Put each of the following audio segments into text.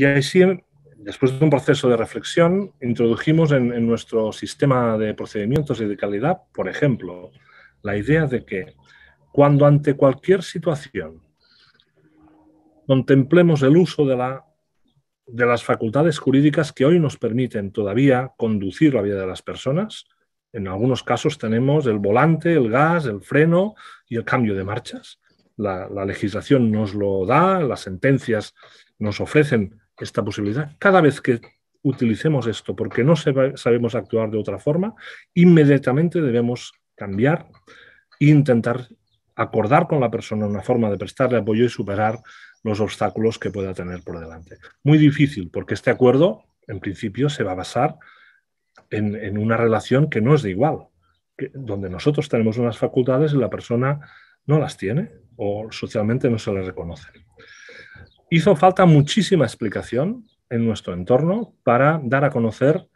Y ahí después de un proceso de reflexión, introdujimos en, nuestro sistema de procedimientos y de calidad, por ejemplo, la idea de que cuando ante cualquier situación contemplemos el uso de, la, de, las facultades jurídicas que hoy nos permiten todavía conducir la vida de las personas. En algunos casos tenemos el volante, el gas, el freno y el cambio de marchas. la legislación nos lo da, las sentencias nos ofrecen esta posibilidad. Cada vez que utilicemos esto porque no sabemos actuar de otra forma, inmediatamente debemos cambiar e intentar acordar con la persona una forma de prestarle apoyo y superar los obstáculos que pueda tener por delante. Muy difícil, porque este acuerdo, en principio, se va a basar en, una relación que no es de igual, donde nosotros tenemos unas facultades y la persona no las tiene o socialmente no se le reconoce hizo falta muchísima explicación en nuestro entorno para dar a conocer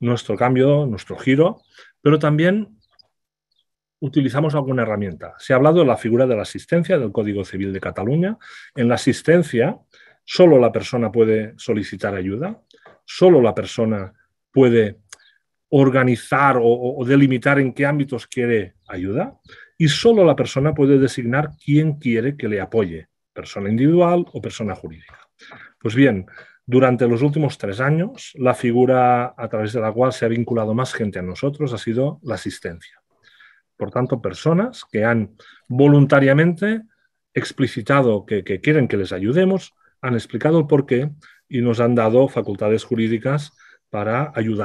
nuestro cambio, nuestro giro, pero también utilizamos alguna herramienta. Se ha hablado de la figura de la asistencia del Código Civil de Cataluña. En la asistencia, solo la persona puede solicitar ayuda, solo la persona puede organizar o, delimitar en qué ámbitos quiere ayuda y solo la persona puede designar quién quiere que le apoye persona individual o persona jurídica. Pues bien, durante los últimos tres años, la figura a través de la cual se ha vinculado más gente a nosotros ha sido la asistencia. Por tanto, personas que han voluntariamente explicitado que, quieren que les ayudemos, han explicado el por qué y nos han dado facultades jurídicas para ayudar.